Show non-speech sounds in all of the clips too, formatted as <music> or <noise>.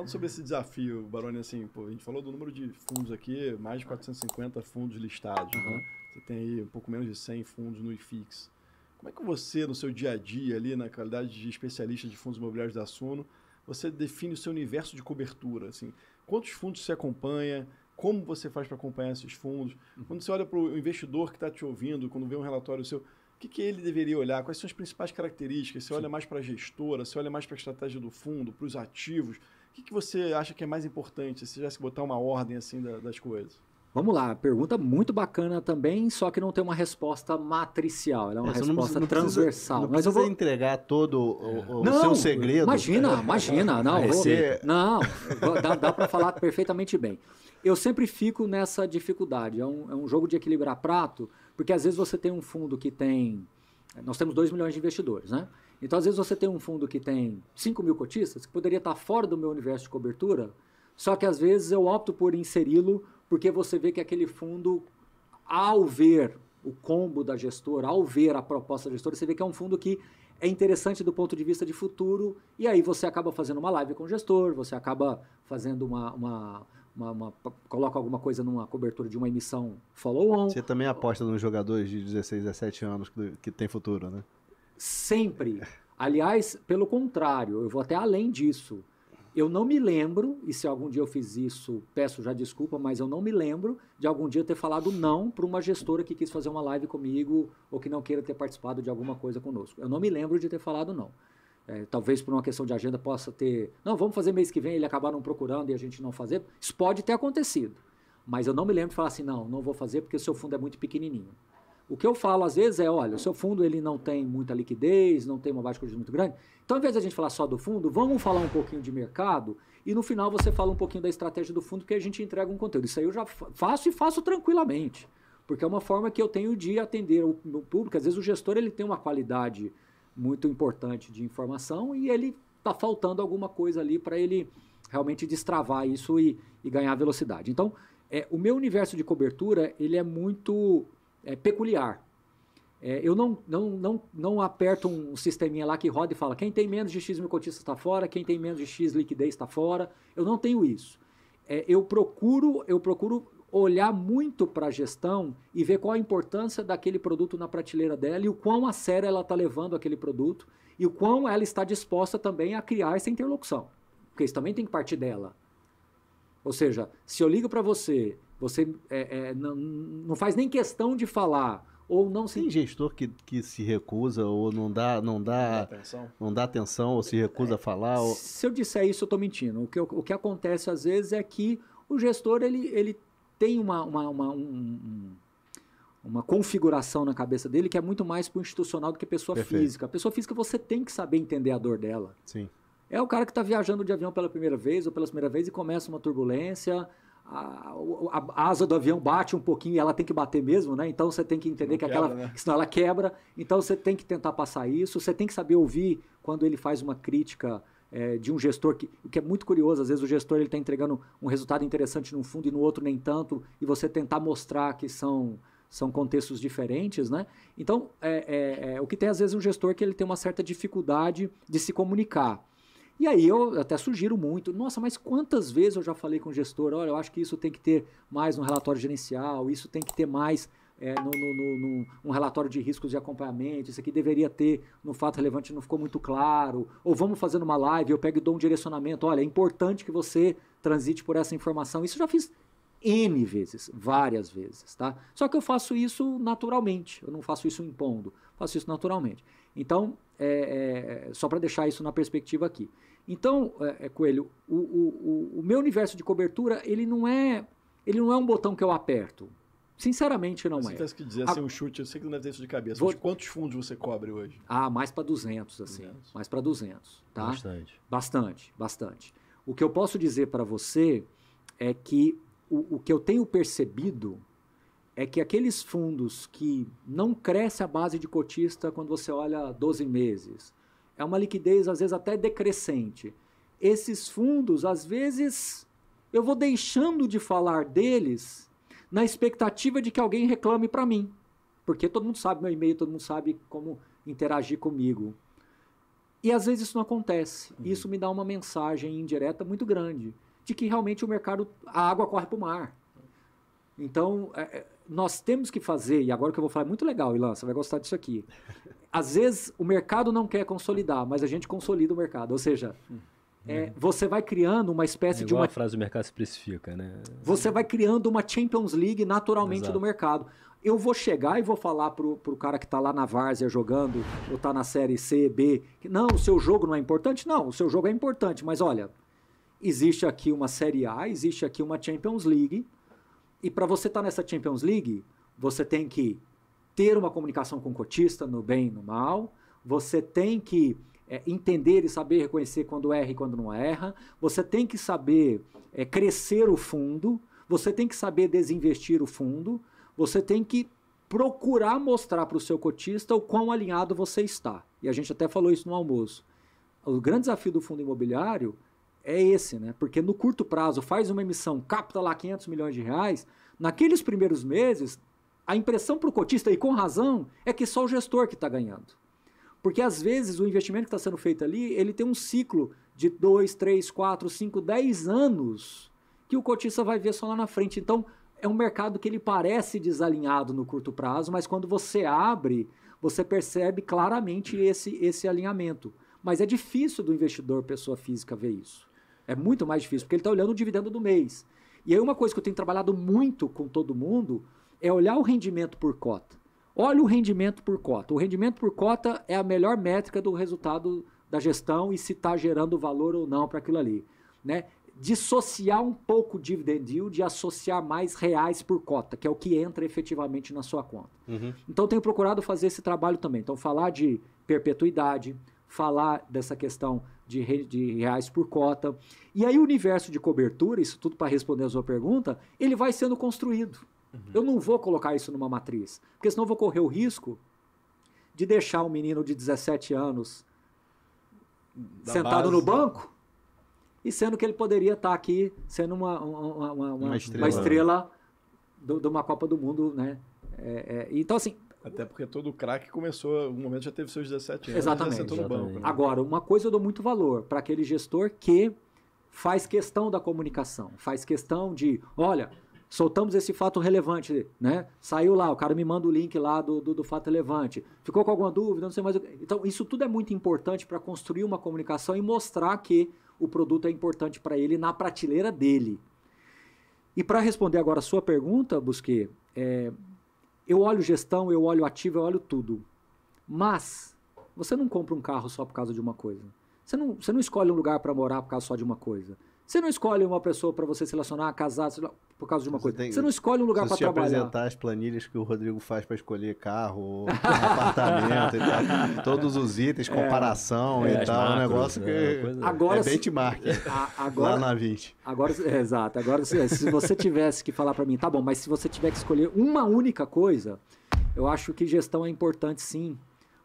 Falando sobre esse desafio, Baroni, assim, pô, a gente falou do número de fundos aqui, mais de 450 fundos listados, né? uhum. né? Você tem aí um pouco menos de 100 fundos no IFIX. Como é que você, no seu dia a dia ali, na qualidade de especialista de fundos imobiliários da Suno, você define o seu universo de cobertura? Assim, quantos fundos você acompanha? Como você faz para acompanhar esses fundos? Uhum. Quando você olha para o investidor que está te ouvindo, quando vê um relatório seu, o que, que, ele deveria olhar? Quais são as principais características? Você Sim. olha mais para a gestora? Você olha mais para a estratégia do fundo, para os ativos? O que, que você acha que é mais importante, se tivesse que botar uma ordem assim da, das coisas? Vamos lá, pergunta muito bacana também, só que não tem uma resposta matricial, ela é uma Essa é, resposta não precisa, transversal. Não precisa, vou... entregar todo o, o seu segredo. Imagina, imagina, não, vou, não dá, dá para falar perfeitamente bem. Eu sempre fico nessa dificuldade, é um, é um jogo de equilibrar prato, porque às vezes você tem um fundo que tem, nós temos 2 milhões de investidores, né? Então, às vezes, você tem um fundo que tem 5 mil cotistas, que poderia estar fora do meu universo de cobertura, só que às vezes eu opto por inseri-lo porque você vê que aquele fundo, ao ver o combo da gestora, ao ver a proposta da gestora, você vê que é um fundo que é interessante do ponto de vista de futuro, e aí você acaba fazendo uma live com o gestor, você acaba fazendo uma, uma uma, uma, coloca alguma coisa numa cobertura de uma emissão follow-on. Você também aposta nos jogadores de 16, 17 anos que, que tem futuro, né? Sempre. Aliás, pelo contrário, eu vou até além disso. Eu não me lembro, e se algum dia eu fiz isso, peço já desculpa, mas eu não me lembro de algum dia ter falado não para uma gestora que quis fazer uma live comigo ou que não queira ter participado de alguma coisa conosco. Eu não me lembro de ter falado não. É, talvez por uma questão de agenda possa ter. Não, vamos fazer mês que vem, ele acabaram procurando e a gente não fazer. Isso pode ter acontecido. Mas eu não me lembro de falar assim, não, não vou fazer porque o seu fundo é muito pequenininho. O que eu falo às vezes é, olha, o seu fundo ele não tem muita liquidez, não tem uma baixa de muito grande. Então, ao invés de a gente falar só do fundo, vamos falar um pouquinho de mercado e no final você fala um pouquinho da estratégia do fundo que a gente entrega um conteúdo. Isso aí eu já faço e faço tranquilamente, porque é uma forma que eu tenho de atender o meu público. Às vezes o gestor ele tem uma qualidade muito importante de informação e ele está faltando alguma coisa ali para ele realmente destravar isso e, e ganhar velocidade. Então, é, o meu universo de cobertura ele é muito é, peculiar. É, eu não, não, não, não aperto um sisteminha lá que roda e fala quem tem menos de X mil cotistas está fora, quem tem menos de X liquidez está fora. Eu não tenho isso. É, eu procuro eu procuro olhar muito para a gestão e ver qual a importância daquele produto na prateleira dela e o quão a sério ela está levando aquele produto e o quão ela está disposta também a criar essa interlocução. Porque isso também tem que partir dela. Ou seja, se eu ligo para você você é, é, não, não faz nem questão de falar ou não se... Tem gestor que, que se recusa ou não dá não dá atenção. não dá atenção ou se recusa a é, falar. Ou... Se eu disser isso, eu estou mentindo. O que, o que acontece às vezes é que o gestor ele, ele tem uma, uma, uma um, uma configuração na cabeça dele que é muito mais para o institucional do que pessoa Perfeito. física. A pessoa física você tem que saber entender a dor dela. Sim. É o cara que está viajando de avião pela primeira vez ou pela primeira vez e começa uma turbulência a, a, asa do avião bate um pouquinho e ela tem que bater mesmo, né? Então você tem que entender Não que quebra, aquela, né? senão ela quebra. Então você tem que tentar passar isso. Você tem que saber ouvir quando ele faz uma crítica é, de um gestor que, o que é muito curioso, às vezes o gestor ele está entregando um resultado interessante num fundo e no outro nem tanto, e você tentar mostrar que são são contextos diferentes, né? Então, é, é, é, o que tem às vezes um gestor que ele tem uma certa dificuldade de se comunicar. E aí eu até sugiro muito, nossa, mas quantas vezes eu já falei com o gestor, olha, eu acho que isso tem que ter mais no relatório gerencial, isso tem que ter mais é, no, no, no, um relatório de riscos de acompanhamento, isso aqui deveria ter no fato relevante, não ficou muito claro, ou vamos fazer uma live, eu pego e dou um direcionamento, olha, é importante que você transite por essa informação. Isso eu já fiz N vezes, várias vezes, tá? Só que eu faço isso naturalmente, eu não faço isso impondo, faço isso naturalmente. Então, é, é, só para deixar isso na perspectiva aqui. Então, é, é Coelho, o, o, o, meu universo de cobertura, ele não é ele não é um botão que eu aperto. Sinceramente, não você é. Tá se que dizer assim, um chute, eu sei que não deve ter isso de cabeça, vou... quantos fundos você cobre hoje? Ah, mais para 200, assim. 200. Mais para 200, tá? Bastante. Bastante, bastante. O que eu posso dizer para você é que o, o que eu tenho percebido é que aqueles fundos que não cresce a base de cotista quando você olha 12 meses, é uma liquidez, às vezes, até decrescente. Esses fundos, às vezes, eu vou deixando de falar deles na expectativa de que alguém reclame para mim. Porque todo mundo sabe meu e-mail, todo mundo sabe como interagir comigo. E às vezes isso não acontece. Uhum. Isso me dá uma mensagem indireta muito grande de que realmente o mercado, a água corre para o mar. Então, é, é, nós temos que fazer, e agora que eu vou falar é muito legal, Ilan, você vai gostar disso aqui. <laughs> Às vezes o mercado não quer consolidar, mas a gente consolida o mercado. Ou seja, é, uhum. você vai criando uma espécie é de uma. a frase do mercado se especifica né? Você vai criando uma Champions League naturalmente Exato. do mercado. Eu vou chegar e vou falar pro, pro cara que está lá na várzea jogando, ou está na série C, B, que, não, o seu jogo não é importante? Não, o seu jogo é importante, mas olha, existe aqui uma Série A, existe aqui uma Champions League e para você estar tá nessa Champions League, você tem que ter uma comunicação com o cotista no bem e no mal, você tem que é, entender e saber reconhecer quando erra e quando não erra, você tem que saber é, crescer o fundo, você tem que saber desinvestir o fundo, você tem que procurar mostrar para o seu cotista o quão alinhado você está. E a gente até falou isso no almoço. O grande desafio do fundo imobiliário é esse, né? Porque no curto prazo faz uma emissão, capta lá 500 milhões de reais, naqueles primeiros meses, a impressão para o cotista, e com razão, é que só o gestor que está ganhando. Porque às vezes o investimento que está sendo feito ali, ele tem um ciclo de 2, 3, 4, 5, 10 anos que o cotista vai ver só lá na frente. Então, é um mercado que ele parece desalinhado no curto prazo, mas quando você abre, você percebe claramente esse, esse alinhamento. Mas é difícil do investidor pessoa física ver isso. É muito mais difícil, porque ele está olhando o dividendo do mês. E aí uma coisa que eu tenho trabalhado muito com todo mundo é olhar o rendimento por cota. Olha o rendimento por cota. O rendimento por cota é a melhor métrica do resultado da gestão e se está gerando valor ou não para aquilo ali. Né? Dissociar um pouco o dividend yield e associar mais reais por cota, que é o que entra efetivamente na sua conta. Uhum. Então, tenho procurado fazer esse trabalho também. Então, falar de perpetuidade, falar dessa questão de, re, de reais por cota. E aí o universo de cobertura, isso tudo para responder a sua pergunta, ele vai sendo construído. Uhum. Eu não vou colocar isso numa matriz, porque senão eu vou correr o risco de deixar um menino de 17 anos da sentado base, no banco e sendo que ele poderia estar tá aqui sendo uma, uma, uma, uma, uma estrela, uma estrela de uma Copa do Mundo, né? É, é, então, assim, até porque todo craque começou, um momento já teve seus 17 anos. Exatamente. exatamente. Banco, né? Agora, uma coisa eu dou muito valor para aquele gestor que faz questão da comunicação, faz questão de, olha, soltamos esse fato relevante, né? Saiu lá, o cara me manda o link lá do, do, do fato relevante. Ficou com alguma dúvida? Não sei mais. O... Então, isso tudo é muito importante para construir uma comunicação e mostrar que o produto é importante para ele na prateleira dele. E para responder agora a sua pergunta, Busquê, é, eu olho gestão, eu olho ativo, eu olho tudo. Mas você não compra um carro só por causa de uma coisa. Você não, você não escolhe um lugar para morar por causa só de uma coisa. Você não escolhe uma pessoa para você se relacionar, casar, lá, por causa de uma você coisa. Tem, você não escolhe um lugar para trabalhar. apresentar as planilhas que o Rodrigo faz para escolher carro, <laughs> apartamento e tal. Todos os itens, é. comparação é, e é, tal. É um negócio né, que é, agora, é benchmark. É, a, agora, lá na 20. Agora, exato. Agora, se, se você tivesse que falar para mim, tá bom, mas se você tiver que escolher uma única coisa, eu acho que gestão é importante sim.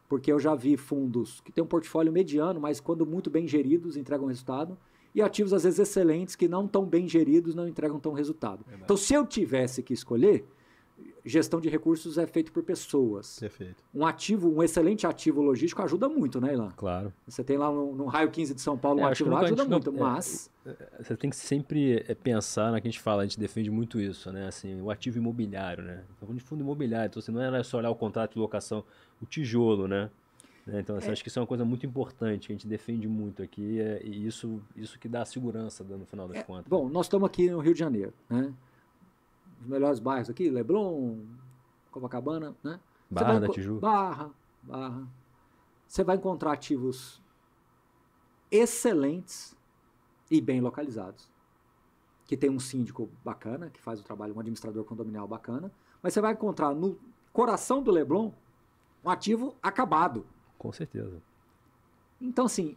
Porque eu já vi fundos que têm um portfólio mediano, mas quando muito bem geridos, entregam resultado e ativos às vezes excelentes que não tão bem geridos, não entregam tão resultado. Verdade. Então, se eu tivesse que escolher, gestão de recursos é feito por pessoas. Perfeito. Um ativo, um excelente ativo logístico ajuda muito, né, Ilan? Claro. Você tem lá no, no raio 15 de São Paulo é, um ativo lá, ajuda não, muito, é, mas... É, você tem que sempre é, pensar na que a gente fala, a gente defende muito isso, né? Assim, o ativo imobiliário, né? Falando de fundo imobiliário, então você assim, não era é só olhar o contrato de locação, o tijolo, né? Né? Então, assim, é. acho que isso é uma coisa muito importante, que a gente defende muito aqui, é, e isso, isso que dá segurança né, no final das é, contas. Bom, nós estamos aqui no Rio de Janeiro, né? Os melhores bairros aqui, Leblon, Copacabana, né? Barra da Tijuca. Barra, Barra. Você vai encontrar ativos excelentes e bem localizados. Que tem um síndico bacana, que faz o trabalho, um administrador condominial bacana, mas você vai encontrar no coração do Leblon um ativo acabado. Com certeza. Então, assim,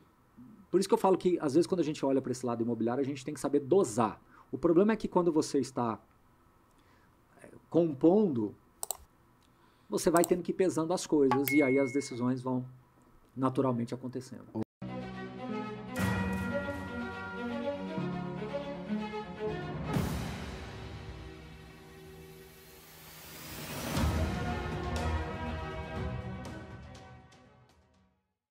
por isso que eu falo que, às vezes, quando a gente olha para esse lado imobiliário, a gente tem que saber dosar. O problema é que quando você está eh, compondo, você vai tendo que ir pesando as coisas e aí as decisões vão naturalmente acontecendo.